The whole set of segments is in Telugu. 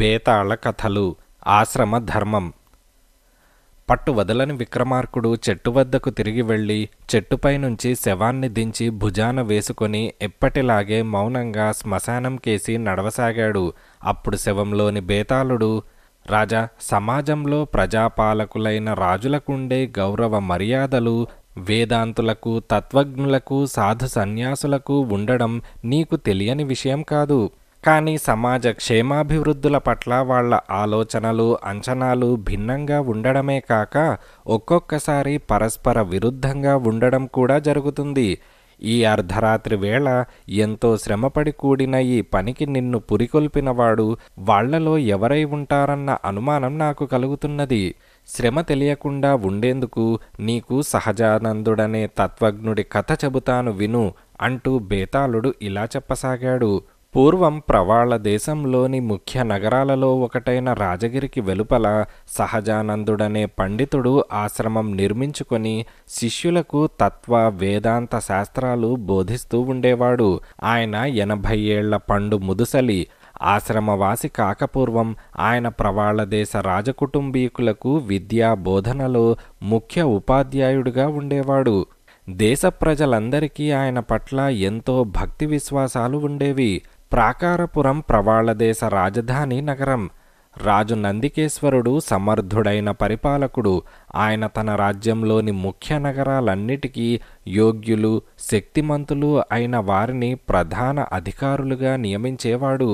బేతాళ కథలు ఆశ్రమ ధర్మం పట్టు వదలని విక్రమార్కుడు చెట్టు వద్దకు తిరిగి వెళ్ళి చెట్టుపై నుంచి శవాన్ని దించి భుజాన వేసుకొని ఎప్పటిలాగే మౌనంగా శ్మశానం కేసి నడవసాగాడు అప్పుడు శవంలోని బేతాళుడు రాజా సమాజంలో ప్రజాపాలకులైన రాజులకుండే గౌరవ మర్యాదలు వేదాంతులకు తత్వజ్ఞులకు సాధు సన్యాసులకు ఉండడం నీకు తెలియని విషయం కాదు కానీ సమాజ క్షేమాభివృద్ధుల పట్ల వాళ్ళ ఆలోచనలు అంచనాలు భిన్నంగా ఉండడమే కాక ఒక్కొక్కసారి పరస్పర విరుద్ధంగా ఉండడం కూడా జరుగుతుంది ఈ అర్ధరాత్రి వేళ ఎంతో శ్రమపడి కూడిన ఈ పనికి నిన్ను పురికొల్పినవాడు వాళ్లలో ఎవరై ఉంటారన్న అనుమానం నాకు కలుగుతున్నది శ్రమ తెలియకుండా ఉండేందుకు నీకు సహజానందుడనే తత్వజ్ఞుడి కథ చెబుతాను విను అంటూ బేతాళుడు ఇలా చెప్పసాగాడు పూర్వం ప్రవాళ దేశంలోని ముఖ్య నగరాలలో ఒకటైన రాజగిరికి వెలుపల సహజానందుడనే పండితుడు ఆశ్రమం నిర్మించుకొని శిష్యులకు తత్వ వేదాంత శాస్త్రాలు బోధిస్తూ ఉండేవాడు ఆయన ఎనభై ఏళ్ల పండు ముదుసలి ఆశ్రమవాసి కాకపూర్వం ఆయన ప్రవాళదేశ రాజకుటుంబీకులకు విద్యా బోధనలో ముఖ్య ఉపాధ్యాయుడిగా ఉండేవాడు దేశ ప్రజలందరికీ ఆయన పట్ల ఎంతో భక్తి విశ్వాసాలు ఉండేవి ప్రాకారపురం ప్రవాళదేశ రాజధాని నగరం రాజు నందికేశ్వరుడు సమర్థుడైన పరిపాలకుడు ఆయన తన రాజ్యంలోని ముఖ్య నగరాలన్నిటికీ యోగ్యులు శక్తిమంతులు అయిన వారిని ప్రధాన అధికారులుగా నియమించేవాడు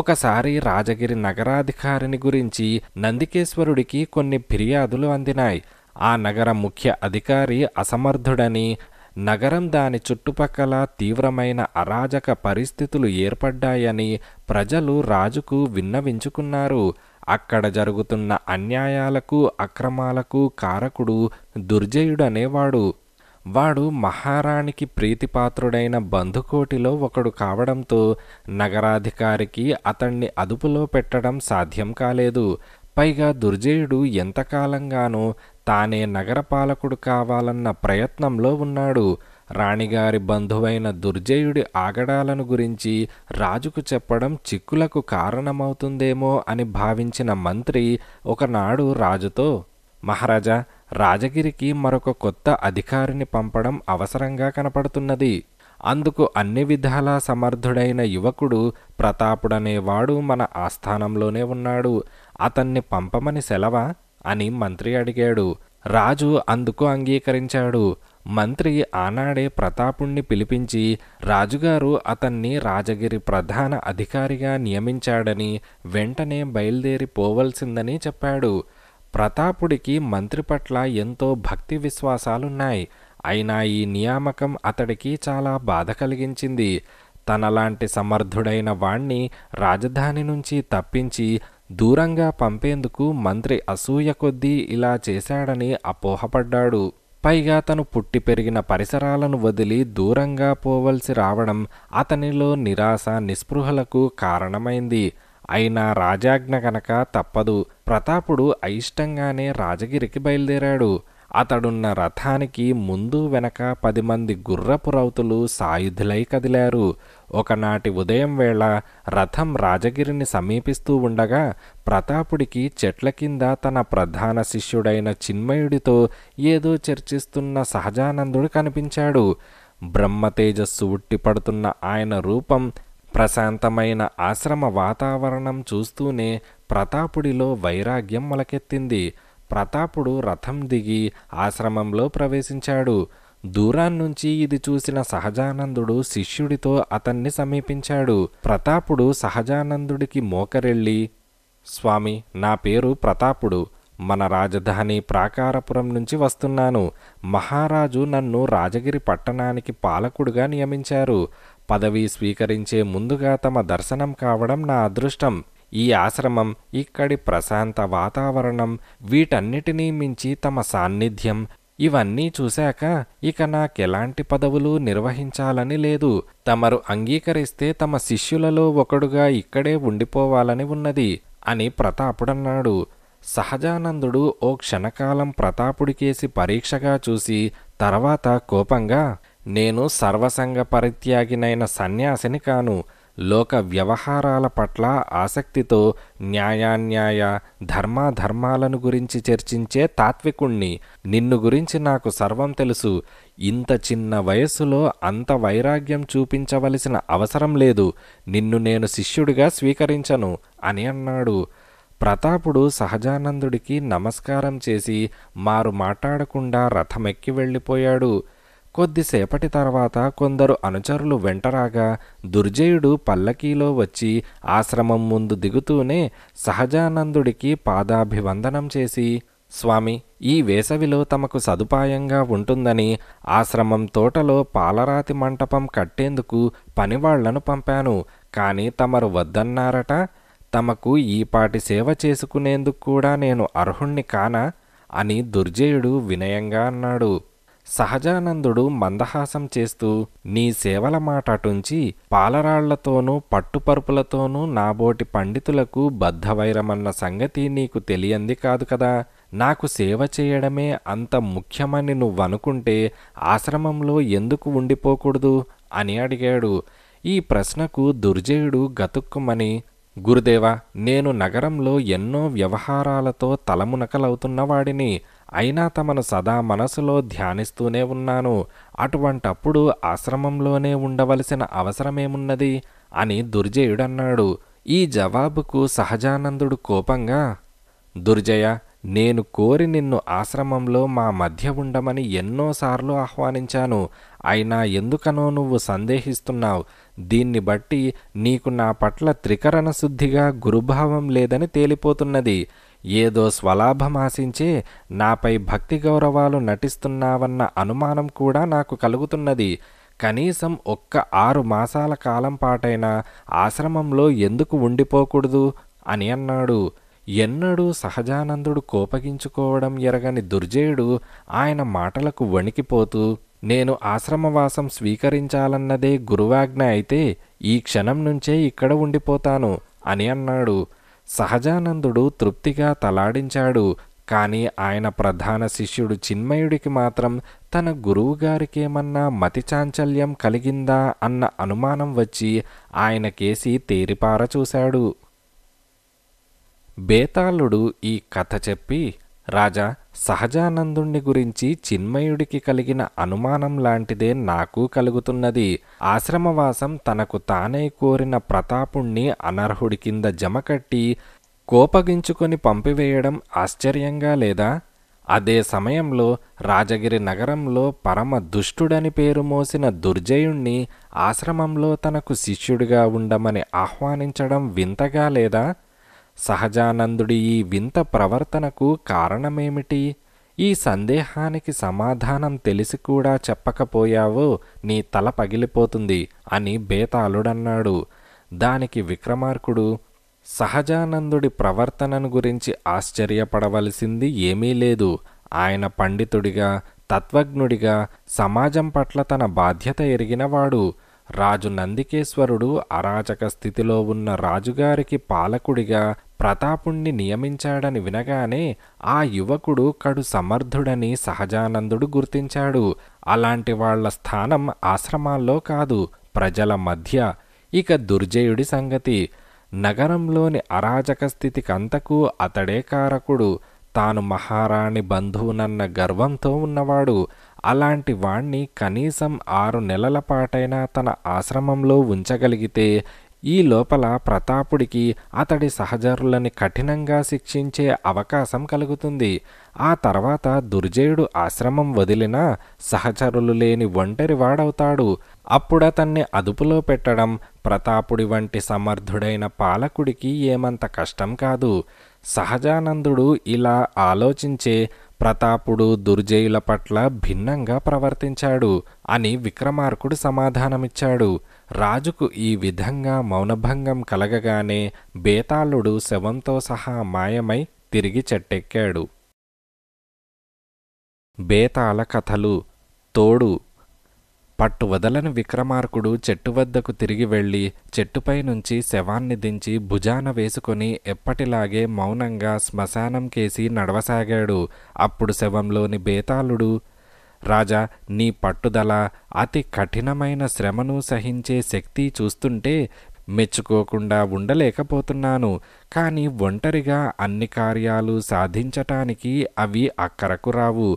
ఒకసారి రాజగిరి నగరాధికారిని గురించి నందికేశ్వరుడికి కొన్ని ఫిర్యాదులు అందినాయి ఆ నగర ముఖ్య అధికారి అసమర్థుడని నగరం దాని చుట్టుపక్కల తీవ్రమైన అరాజక పరిస్థితులు ఏర్పడ్డాయని ప్రజలు రాజుకు విన్నవించుకున్నారు అక్కడ జరుగుతున్న అన్యాయాలకు అక్రమాలకు కారకుడు దుర్జయుడనేవాడు వాడు మహారాణికి ప్రీతిపాత్రుడైన బంధుకోటిలో ఒకడు కావడంతో నగరాధికారికి అతణ్ణి అదుపులో పెట్టడం సాధ్యం కాలేదు పైగా దుర్జయుడు ఎంతకాలంగానో తానే నగరపాలకుడు కావాలన్న ప్రయత్నంలో ఉన్నాడు రాణిగారి బంధువైన దుర్జయుడి ఆగడాలను గురించి రాజుకు చెప్పడం చిక్కులకు కారణమవుతుందేమో అని భావించిన మంత్రి ఒకనాడు రాజుతో మహారాజా రాజగిరికి మరొక కొత్త అధికారిని పంపడం అవసరంగా కనపడుతున్నది అందుకు అన్ని విధాలా సమర్థుడైన యువకుడు ప్రతాపుడనేవాడు మన ఆస్థానంలోనే ఉన్నాడు అతన్ని పంపమని సెలవా అని మంత్రి అడిగాడు రాజు అందుకు అంగీకరించాడు మంత్రి ఆనాడే ప్రతాపుణ్ణి పిలిపించి రాజుగారు అతన్ని రాజగిరి ప్రధాన అధికారిగా నియమించాడని వెంటనే బయలుదేరి పోవలసిందని చెప్పాడు ప్రతాపుడికి మంత్రి పట్ల ఎంతో భక్తి విశ్వాసాలున్నాయి అయినా ఈ నియామకం అతడికి చాలా బాధ కలిగించింది తనలాంటి సమర్థుడైన వాణ్ణి రాజధాని నుంచి తప్పించి దూరంగా పంపేందుకు మంత్రి అసూయ కొద్దీ ఇలా చేశాడని అపోహపడ్డాడు పైగా తను పుట్టి పెరిగిన పరిసరాలను వదిలి దూరంగా పోవలసి రావడం అతనిలో నిరాశ నిస్పృహలకు కారణమైంది అయినా రాజాజ్ఞ గనక తప్పదు ప్రతాపుడు అయిష్టంగానే రాజగిరికి బయలుదేరాడు అతడున్న రథానికి ముందు వెనక పది మంది గుర్రపు రౌతులు సాయుధులై కదిలారు ఒకనాటి ఉదయం వేళ రథం రాజగిరిని సమీపిస్తూ ఉండగా ప్రతాపుడికి చెట్ల కింద తన ప్రధాన శిష్యుడైన చిన్మయుడితో ఏదో చర్చిస్తున్న సహజానందుడు కనిపించాడు బ్రహ్మ తేజస్సు ఉట్టిపడుతున్న ఆయన రూపం ప్రశాంతమైన ఆశ్రమ వాతావరణం చూస్తూనే ప్రతాపుడిలో వైరాగ్యం మొలకెత్తింది ప్రతాపుడు రథం దిగి ఆశ్రమంలో ప్రవేశించాడు దూరాన్నించి ఇది చూసిన సహజానందుడు శిష్యుడితో అతన్ని సమీపించాడు ప్రతాపుడు సహజానందుడికి మోకరెళ్ళి స్వామి నా పేరు ప్రతాపుడు మన రాజధాని ప్రాకారపురం నుంచి వస్తున్నాను మహారాజు నన్ను రాజగిరి పట్టణానికి పాలకుడుగా నియమించారు పదవి స్వీకరించే ముందుగా తమ దర్శనం కావడం నా అదృష్టం ఈ ఆశ్రమం ఇక్కడి ప్రశాంత వాతావరణం వీటన్నిటినీ మించి తమ సాన్నిధ్యం ఇవన్నీ చూశాక ఇక నాకెలాంటి పదవులు నిర్వహించాలని లేదు తమరు అంగీకరిస్తే తమ శిష్యులలో ఒకడుగా ఇక్కడే ఉండిపోవాలని ఉన్నది అని ప్రతాపుడన్నాడు సహజానందుడు ఓ క్షణకాలం ప్రతాపుడికేసి పరీక్షగా చూసి తర్వాత కోపంగా నేను సర్వసంగ పరిత్యాగినైన సన్యాసిని కాను లోక వ్యవహారాల పట్ల ఆసక్తితో న్యాయాన్యాయ ధర్మాధర్మాలను గురించి చర్చించే తాత్వికుణ్ణి నిన్ను గురించి నాకు సర్వం తెలుసు ఇంత చిన్న వయస్సులో అంత వైరాగ్యం చూపించవలసిన అవసరం లేదు నిన్ను నేను శిష్యుడిగా స్వీకరించను అని అన్నాడు ప్రతాపుడు సహజానందుడికి నమస్కారం చేసి మారు మాట్లాడకుండా రథమెక్కి వెళ్ళిపోయాడు కొద్దిసేపటి తర్వాత కొందరు అనుచరులు వెంటరాగా దుర్జయుడు పల్లకీలో వచ్చి ఆశ్రమం ముందు దిగుతూనే సహజానందుడికి పాదాభివందనం చేసి స్వామి ఈ వేసవిలో తమకు సదుపాయంగా ఉంటుందని ఆశ్రమం తోటలో పాలరాతి మంటపం కట్టేందుకు పనివాళ్లను పంపాను కానీ తమరు వద్దన్నారట తమకు ఈపాటి సేవ చేసుకునేందుకు కూడా నేను అర్హుణ్ణి కానా అని దుర్జయుడు వినయంగా అన్నాడు సహజానందుడు మందహాసం చేస్తూ నీ సేవల మాటటుంచి పాలరాళ్లతోనూ పట్టుపరుపులతోనూ నాబోటి పండితులకు బద్ధవైరమన్న సంగతి నీకు తెలియంది కాదు కదా నాకు సేవ చేయడమే అంత ముఖ్యమని నువ్వనుకుంటే ఆశ్రమంలో ఎందుకు ఉండిపోకూడదు అని అడిగాడు ఈ ప్రశ్నకు దుర్జయుడు గతుక్కుమని గురుదేవా నేను నగరంలో ఎన్నో వ్యవహారాలతో తలమునకలవుతున్నవాడిని అయినా తమను సదా మనసులో ధ్యానిస్తూనే ఉన్నాను అటువంటప్పుడు ఆశ్రమంలోనే ఉండవలసిన అవసరమేమున్నది అని దుర్జయుడన్నాడు ఈ జవాబుకు సహజానందుడు కోపంగా దుర్జయ నేను కోరి నిన్ను ఆశ్రమంలో మా మధ్య ఉండమని ఎన్నోసార్లు ఆహ్వానించాను అయినా ఎందుకనో నువ్వు సందేహిస్తున్నావు దీన్ని బట్టి నీకు నా పట్ల త్రికరణ శుద్ధిగా గురుభావం లేదని తేలిపోతున్నది ఏదో స్వలాభమాశించి నాపై భక్తి గౌరవాలు నటిస్తున్నావన్న అనుమానం కూడా నాకు కలుగుతున్నది కనీసం ఒక్క ఆరు మాసాల కాలం పాటైనా ఆశ్రమంలో ఎందుకు ఉండిపోకూడదు అని అన్నాడు ఎన్నడూ సహజానందుడు కోపగించుకోవడం ఎరగని దుర్జయుడు ఆయన మాటలకు వణికిపోతూ నేను ఆశ్రమవాసం స్వీకరించాలన్నదే గురువాజ్ఞ అయితే ఈ క్షణం నుంచే ఇక్కడ ఉండిపోతాను అని అన్నాడు సహజానందుడు తృప్తిగా తలాడించాడు కానీ ఆయన ప్రధాన శిష్యుడు చిన్మయుడికి మాత్రం తన గురువుగారికేమన్నా మతి చాంచల్యం కలిగిందా అన్న అనుమానం వచ్చి ఆయన కేసి తేరిపార చూశాడు బేతాళుడు ఈ కథ చెప్పి రాజా సహజానందుణ్ణి గురించి చిన్మయుడికి కలిగిన అనుమానం లాంటిదే నాకు కలుగుతున్నది ఆశ్రమవాసం తనకు తానే కోరిన ప్రతాపుణ్ణి అనర్హుడి కింద జమకట్టి కోపగించుకొని పంపివేయడం ఆశ్చర్యంగా లేదా అదే సమయంలో రాజగిరి నగరంలో పరమ దుష్టుడని పేరు మోసిన దుర్జయుణ్ణి ఆశ్రమంలో తనకు శిష్యుడిగా ఉండమని ఆహ్వానించడం వింతగా లేదా సహజానందుడి ఈ వింత ప్రవర్తనకు కారణమేమిటి ఈ సందేహానికి సమాధానం తెలిసి కూడా చెప్పకపోయావో నీ తల పగిలిపోతుంది అని బేతాళుడన్నాడు దానికి విక్రమార్కుడు సహజానందుడి ప్రవర్తనను గురించి ఆశ్చర్యపడవలసింది ఏమీ లేదు ఆయన పండితుడిగా తత్వజ్ఞుడిగా సమాజం పట్ల తన బాధ్యత ఎరిగినవాడు రాజు నందికేశ్వరుడు అరాచక స్థితిలో ఉన్న రాజుగారికి పాలకుడిగా ప్రతాపుణ్ణి నియమించాడని వినగానే ఆ యువకుడు కడు సమర్థుడని సహజానందుడు గుర్తించాడు అలాంటి వాళ్ల స్థానం ఆశ్రమాల్లో కాదు ప్రజల మధ్య ఇక దుర్జయుడి సంగతి నగరంలోని అరాచక స్థితికంతకు అతడే కారకుడు తాను మహారాణి బంధువునన్న గర్వంతో ఉన్నవాడు అలాంటి వాణ్ణి కనీసం ఆరు నెలల పాటైనా తన ఆశ్రమంలో ఉంచగలిగితే ఈ లోపల ప్రతాపుడికి అతడి సహచరులని కఠినంగా శిక్షించే అవకాశం కలుగుతుంది ఆ తర్వాత దుర్జయుడు ఆశ్రమం వదిలినా సహచరులు లేని ఒంటరి వాడవుతాడు అప్పుడతన్ని అదుపులో పెట్టడం ప్రతాపుడి వంటి సమర్థుడైన పాలకుడికి ఏమంత కష్టం కాదు సహజానందుడు ఇలా ఆలోచించే ప్రతాపుడు దుర్జయుల పట్ల భిన్నంగా ప్రవర్తించాడు అని విక్రమార్కుడు సమాధానమిచ్చాడు రాజుకు ఈ విధంగా మౌనభంగం కలగగానే బేతాళుడు శవంతో సహా మాయమై తిరిగి చెట్టెక్కాడు బేతాళ కథలు తోడు పట్టు వదలని విక్రమార్కుడు చెట్టు వద్దకు తిరిగి వెళ్ళి చెట్టుపై నుంచి శవాన్ని దించి భుజాన వేసుకొని ఎప్పటిలాగే మౌనంగా శ్మశానం కేసి నడవసాగాడు అప్పుడు శవంలోని బేతాళుడు రాజా నీ పట్టుదల అతి కఠినమైన శ్రమను సహించే శక్తి చూస్తుంటే మెచ్చుకోకుండా ఉండలేకపోతున్నాను కానీ ఒంటరిగా అన్ని కార్యాలు సాధించటానికి అవి అక్కరకు రావు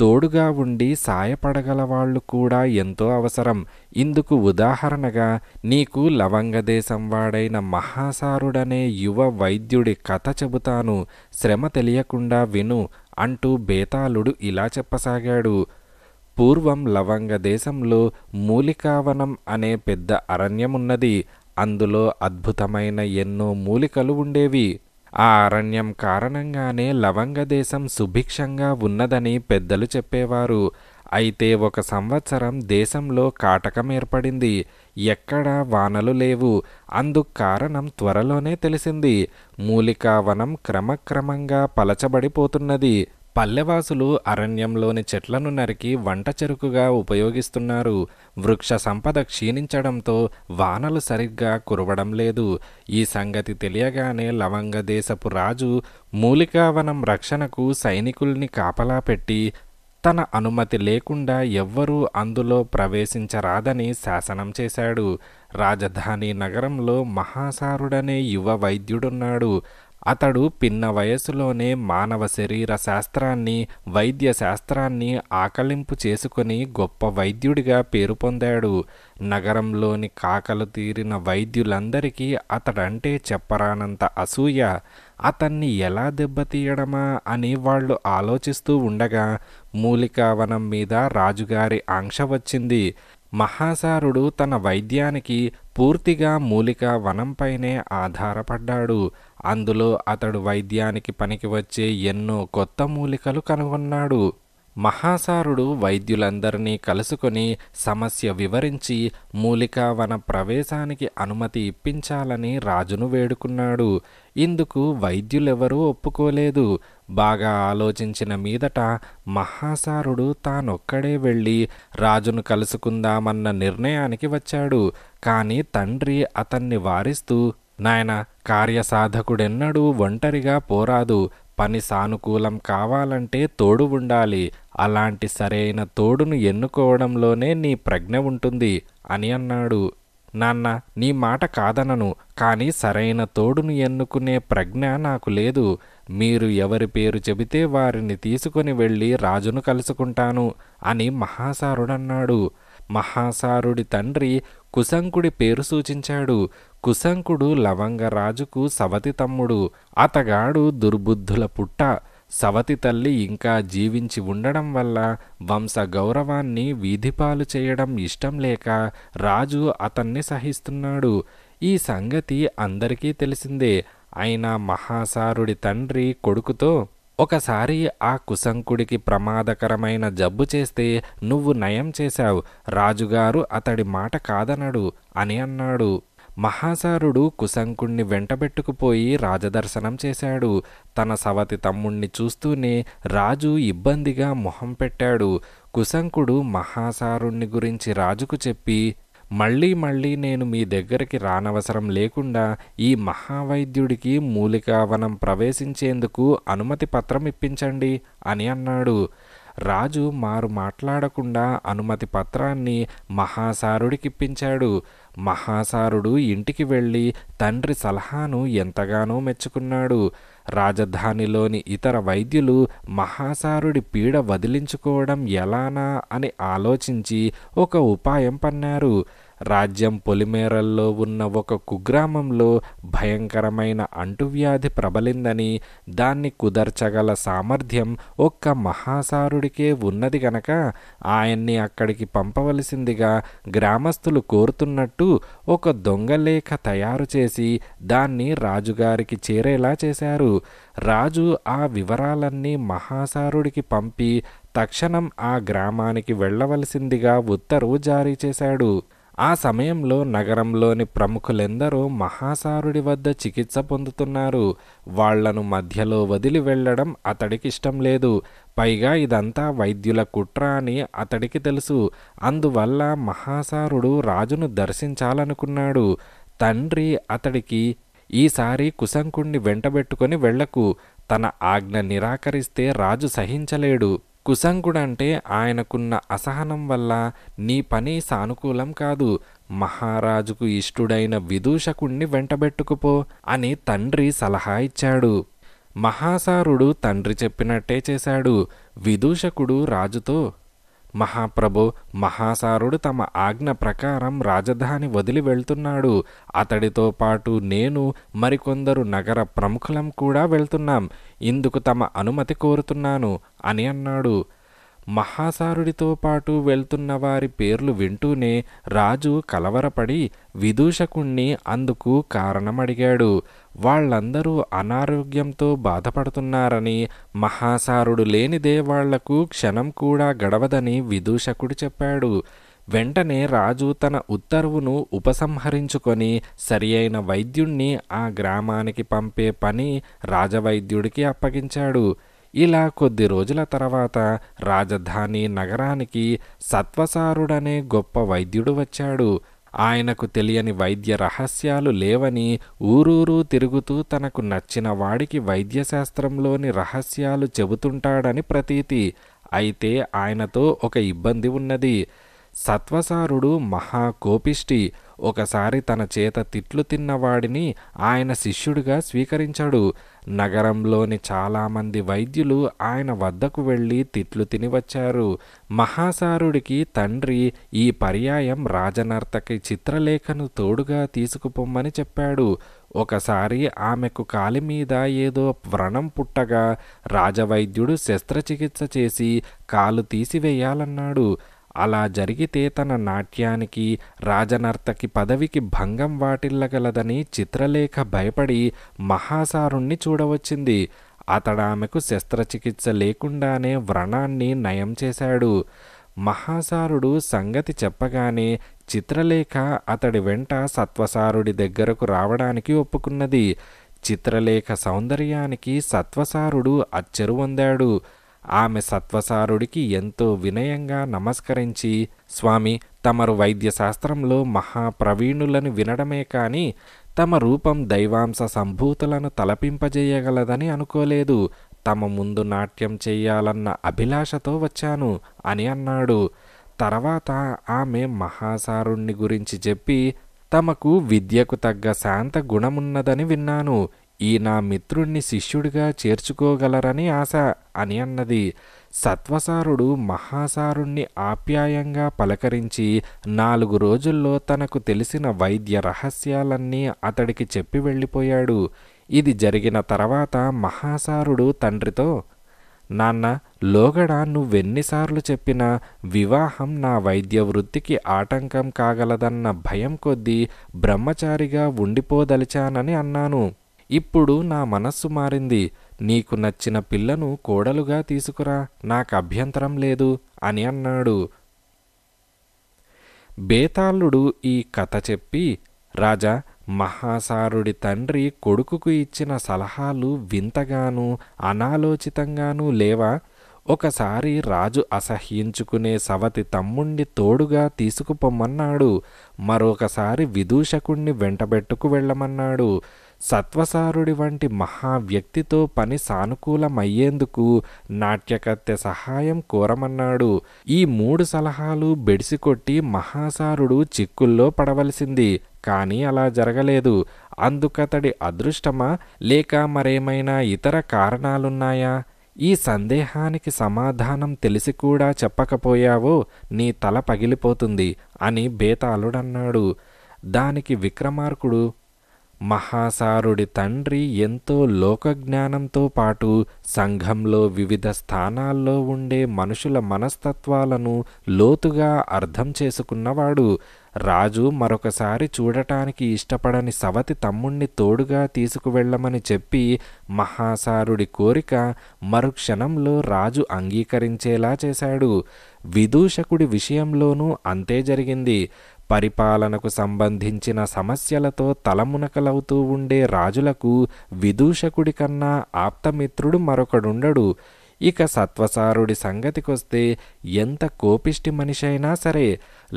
తోడుగా ఉండి సాయపడగల వాళ్ళు కూడా ఎంతో అవసరం ఇందుకు ఉదాహరణగా నీకు లవంగదేశం వాడైన మహాసారుడనే యువ వైద్యుడి కథ చెబుతాను శ్రమ తెలియకుండా విను అంటూ బేతాళుడు ఇలా చెప్పసాగాడు పూర్వం లవంగ దేశంలో మూలికావనం అనే పెద్ద అరణ్యమున్నది అందులో అద్భుతమైన ఎన్నో మూలికలు ఉండేవి ఆ అరణ్యం కారణంగానే లవంగ దేశం సుభిక్షంగా ఉన్నదని పెద్దలు చెప్పేవారు అయితే ఒక సంవత్సరం దేశంలో కాటకం ఏర్పడింది ఎక్కడా వానలు లేవు అందుకు కారణం త్వరలోనే తెలిసింది మూలికా వనం క్రమక్రమంగా పలచబడిపోతున్నది పల్లెవాసులు అరణ్యంలోని చెట్లను నరికి వంట చెరుకుగా ఉపయోగిస్తున్నారు వృక్ష సంపద క్షీణించడంతో వానలు సరిగ్గా కురవడం లేదు ఈ సంగతి తెలియగానే లవంగ దేశపు రాజు మూలికావనం రక్షణకు సైనికుల్ని కాపలా పెట్టి తన అనుమతి లేకుండా ఎవ్వరూ అందులో ప్రవేశించరాదని శాసనం చేశాడు రాజధాని నగరంలో మహాసారుడనే యువ వైద్యుడున్నాడు అతడు పిన్న వయసులోనే మానవ శరీర శాస్త్రాన్ని వైద్య శాస్త్రాన్ని ఆకలింపు చేసుకుని గొప్ప వైద్యుడిగా పేరు పొందాడు నగరంలోని కాకలు తీరిన వైద్యులందరికీ అతడంటే చెప్పరానంత అసూయ అతన్ని ఎలా దెబ్బతీయడమా అని వాళ్ళు ఆలోచిస్తూ ఉండగా మూలికావనం మీద రాజుగారి ఆంక్ష వచ్చింది మహాసారుడు తన వైద్యానికి పూర్తిగా మూలికా వనంపైనే ఆధారపడ్డాడు అందులో అతడు వైద్యానికి పనికి వచ్చే ఎన్నో కొత్త మూలికలు కనుగొన్నాడు మహాసారుడు వైద్యులందరినీ కలుసుకొని సమస్య వివరించి మూలికావన వన ప్రవేశానికి అనుమతి ఇప్పించాలని రాజును వేడుకున్నాడు ఇందుకు వైద్యులెవరూ ఒప్పుకోలేదు బాగా ఆలోచించిన మీదట మహాసారుడు తానొక్కడే వెళ్ళి రాజును కలుసుకుందామన్న నిర్ణయానికి వచ్చాడు కానీ తండ్రి అతన్ని వారిస్తూ నాయన కార్యసాధకుడెన్నడూ ఒంటరిగా పోరాదు పని సానుకూలం కావాలంటే తోడు ఉండాలి అలాంటి సరైన తోడును ఎన్నుకోవడంలోనే నీ ప్రజ్ఞ ఉంటుంది అని అన్నాడు నాన్న నీ మాట కాదనను కానీ సరైన తోడును ఎన్నుకునే ప్రజ్ఞ నాకు లేదు మీరు ఎవరి పేరు చెబితే వారిని తీసుకుని వెళ్ళి రాజును కలుసుకుంటాను అని మహాసారుడన్నాడు మహాసారుడి తండ్రి కుశంకుడి పేరు సూచించాడు కుశంకుడు లవంగరాజుకు సవతి తమ్ముడు అతగాడు దుర్బుద్ధుల పుట్ట సవతి తల్లి ఇంకా జీవించి ఉండడం వల్ల వంశ గౌరవాన్ని వీధిపాలు చేయడం ఇష్టం లేక రాజు అతన్ని సహిస్తున్నాడు ఈ సంగతి అందరికీ తెలిసిందే అయినా మహాసారుడి తండ్రి కొడుకుతో ఒకసారి ఆ కుశంకుడికి ప్రమాదకరమైన జబ్బు చేస్తే నువ్వు నయం చేశావు రాజుగారు అతడి మాట కాదనడు అని అన్నాడు మహాసారుడు కుశంకుణ్ణి వెంటబెట్టుకుపోయి రాజదర్శనం చేశాడు తన సవతి తమ్ముణ్ణి చూస్తూనే రాజు ఇబ్బందిగా మొహం పెట్టాడు కుశంకుడు మహాసారుణ్ణి గురించి రాజుకు చెప్పి మళ్ళీ మళ్ళీ నేను మీ దగ్గరికి రానవసరం లేకుండా ఈ మహావైద్యుడికి మూలికావనం ప్రవేశించేందుకు అనుమతి పత్రం ఇప్పించండి అని అన్నాడు రాజు మారు మాట్లాడకుండా అనుమతి పత్రాన్ని మహాసారుడికిప్పించాడు మహాసారుడు ఇంటికి వెళ్ళి తండ్రి సలహాను ఎంతగానో మెచ్చుకున్నాడు రాజధానిలోని ఇతర వైద్యులు మహాసారుడి పీడ వదిలించుకోవడం ఎలానా అని ఆలోచించి ఒక ఉపాయం పన్నారు రాజ్యం పొలిమేరల్లో ఉన్న ఒక కుగ్రామంలో భయంకరమైన అంటువ్యాధి ప్రబలిందని దాన్ని కుదర్చగల సామర్థ్యం ఒక్క మహాసారుడికే ఉన్నది గనక ఆయన్ని అక్కడికి పంపవలసిందిగా గ్రామస్తులు కోరుతున్నట్టు ఒక దొంగలేఖ తయారు చేసి దాన్ని రాజుగారికి చేరేలా చేశారు రాజు ఆ వివరాలన్నీ మహాసారుడికి పంపి తక్షణం ఆ గ్రామానికి వెళ్ళవలసిందిగా ఉత్తర్వు జారీ చేశాడు ఆ సమయంలో నగరంలోని ప్రముఖులెందరూ మహాసారుడి వద్ద చికిత్స పొందుతున్నారు వాళ్లను మధ్యలో వదిలి వెళ్లడం అతడికిష్టం లేదు పైగా ఇదంతా వైద్యుల కుట్ర అని అతడికి తెలుసు అందువల్ల మహాసారుడు రాజును దర్శించాలనుకున్నాడు తండ్రి అతడికి ఈసారి కుశంకుణ్ణి వెంటబెట్టుకొని వెళ్లకు తన ఆజ్ఞ నిరాకరిస్తే రాజు సహించలేడు కుసంగుడు అంటే ఆయనకున్న అసహనం వల్ల నీ పని సానుకూలం కాదు మహారాజుకు ఇష్టుడైన విదూషకుణ్ణి వెంటబెట్టుకుపో అని తండ్రి సలహా ఇచ్చాడు మహాసారుడు తండ్రి చెప్పినట్టే చేశాడు విదూషకుడు రాజుతో మహాప్రభు మహాసారుడు తమ ఆజ్ఞ ప్రకారం రాజధాని వదిలి వెళ్తున్నాడు అతడితో పాటు నేను మరికొందరు నగర ప్రముఖులం కూడా వెళ్తున్నాం ఇందుకు తమ అనుమతి కోరుతున్నాను అని అన్నాడు మహాసారుడితో పాటు వెళ్తున్న వారి పేర్లు వింటూనే రాజు కలవరపడి విదూషకుణ్ణి అందుకు కారణమడిగాడు వాళ్ళందరూ అనారోగ్యంతో బాధపడుతున్నారని మహాసారుడు లేనిదే వాళ్లకు క్షణం కూడా గడవదని విదూషకుడు చెప్పాడు వెంటనే రాజు తన ఉత్తర్వును ఉపసంహరించుకొని సరి అయిన వైద్యుణ్ణి ఆ గ్రామానికి పంపే పని రాజవైద్యుడికి అప్పగించాడు ఇలా కొద్ది రోజుల తర్వాత రాజధాని నగరానికి సత్వసారుడనే గొప్ప వైద్యుడు వచ్చాడు ఆయనకు తెలియని వైద్య రహస్యాలు లేవని ఊరూరు తిరుగుతూ తనకు నచ్చిన వాడికి వైద్యశాస్త్రంలోని రహస్యాలు చెబుతుంటాడని ప్రతీతి అయితే ఆయనతో ఒక ఇబ్బంది ఉన్నది సత్వసారుడు మహాకోపిష్టి ఒకసారి తన చేత తిట్లు తిన్నవాడిని ఆయన శిష్యుడిగా స్వీకరించాడు నగరంలోని చాలామంది వైద్యులు ఆయన వద్దకు వెళ్ళి తిట్లు తిని వచ్చారు మహాసారుడికి తండ్రి ఈ పర్యాయం రాజనర్తకి చిత్రలేఖను తోడుగా తీసుకుపోమ్మని చెప్పాడు ఒకసారి ఆమెకు కాలి మీద ఏదో వ్రణం పుట్టగా రాజవైద్యుడు శస్త్రచికిత్స చేసి కాలు తీసివేయాలన్నాడు అలా జరిగితే తన నాట్యానికి రాజనర్తకి పదవికి భంగం వాటిల్లగలదని చిత్రలేఖ భయపడి మహాసారుణ్ణి చూడవచ్చింది అతడామెకు శస్త్రచికిత్స లేకుండానే వ్రణాన్ని నయం చేశాడు మహాసారుడు సంగతి చెప్పగానే చిత్రలేఖ అతడి వెంట సత్వసారుడి దగ్గరకు రావడానికి ఒప్పుకున్నది చిత్రలేఖ సౌందర్యానికి సత్వసారుడు అచ్చెరువొందాడు ఆమె సత్వసారుడికి ఎంతో వినయంగా నమస్కరించి స్వామి తమరు వైద్య శాస్త్రంలో మహాప్రవీణులను వినడమే కానీ తమ రూపం దైవాంశ సంభూతులను తలపింపజేయగలదని అనుకోలేదు తమ ముందు నాట్యం చేయాలన్న అభిలాషతో వచ్చాను అని అన్నాడు తర్వాత ఆమె మహాసారుణ్ణి గురించి చెప్పి తమకు విద్యకు తగ్గ శాంత గుణమున్నదని విన్నాను ఈ నా మిత్రుణ్ణి శిష్యుడిగా చేర్చుకోగలరని ఆశ అని అన్నది సత్వసారుడు మహాసారుణ్ణి ఆప్యాయంగా పలకరించి నాలుగు రోజుల్లో తనకు తెలిసిన వైద్య రహస్యాలన్నీ అతడికి చెప్పి వెళ్ళిపోయాడు ఇది జరిగిన తర్వాత మహాసారుడు తండ్రితో నాన్న లోగడ నువ్వెన్నిసార్లు చెప్పినా వివాహం నా వైద్య వృత్తికి ఆటంకం కాగలదన్న భయం కొద్దీ బ్రహ్మచారిగా ఉండిపోదలిచానని అన్నాను ఇప్పుడు నా మనస్సు మారింది నీకు నచ్చిన పిల్లను కోడలుగా తీసుకురా నాకు అభ్యంతరం లేదు అని అన్నాడు బేతాళుడు ఈ కథ చెప్పి రాజా మహాసారుడి తండ్రి కొడుకుకు ఇచ్చిన సలహాలు వింతగాను అనాలోచితంగానూ లేవా ఒకసారి రాజు అసహ్యించుకునే సవతి తమ్ముణ్ణి తోడుగా తీసుకుపొమ్మన్నాడు మరొకసారి విదూషకుణ్ణి వెంటబెట్టుకు వెళ్ళమన్నాడు సత్వసారుడి వంటి మహా వ్యక్తితో పని సానుకూలమయ్యేందుకు నాట్యకత్తె సహాయం కోరమన్నాడు ఈ మూడు సలహాలు బెడిసికొట్టి మహాసారుడు చిక్కుల్లో పడవలసింది కానీ అలా జరగలేదు అందుకతడి అదృష్టమా లేక మరేమైనా ఇతర కారణాలున్నాయా ఈ సందేహానికి సమాధానం తెలిసి కూడా చెప్పకపోయావో నీ తల పగిలిపోతుంది అని బేతాళుడన్నాడు దానికి విక్రమార్కుడు మహాసారుడి తండ్రి ఎంతో లోకజ్ఞానంతో పాటు సంఘంలో వివిధ స్థానాల్లో ఉండే మనుషుల మనస్తత్వాలను లోతుగా అర్థం చేసుకున్నవాడు రాజు మరొకసారి చూడటానికి ఇష్టపడని సవతి తమ్ముణ్ణి తోడుగా తీసుకువెళ్లమని చెప్పి మహాసారుడి కోరిక మరుక్షణంలో రాజు అంగీకరించేలా చేశాడు విదూషకుడి విషయంలోనూ అంతే జరిగింది పరిపాలనకు సంబంధించిన సమస్యలతో తలమునకలవుతూ ఉండే రాజులకు విదూషకుడి కన్నా ఆప్తమిత్రుడు మరొకడుండడు ఇక సత్వసారుడి సంగతికొస్తే ఎంత కోపిష్టి మనిషైనా సరే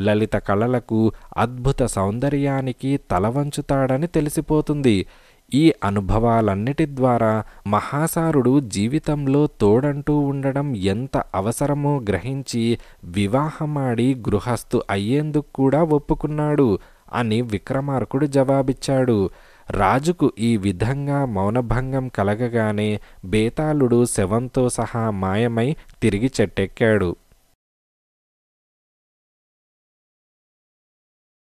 లలిత కళలకు అద్భుత సౌందర్యానికి తలవంచుతాడని తెలిసిపోతుంది ఈ అనుభవాలన్నిటి ద్వారా మహాసారుడు జీవితంలో తోడంటూ ఉండడం ఎంత అవసరమో గ్రహించి వివాహమాడి గృహస్థు అయ్యేందుకు కూడా ఒప్పుకున్నాడు అని విక్రమార్కుడు జవాబిచ్చాడు రాజుకు ఈ విధంగా మౌనభంగం కలగగానే బేతాళుడు శవంతో సహా మాయమై తిరిగి చెట్టెక్కాడు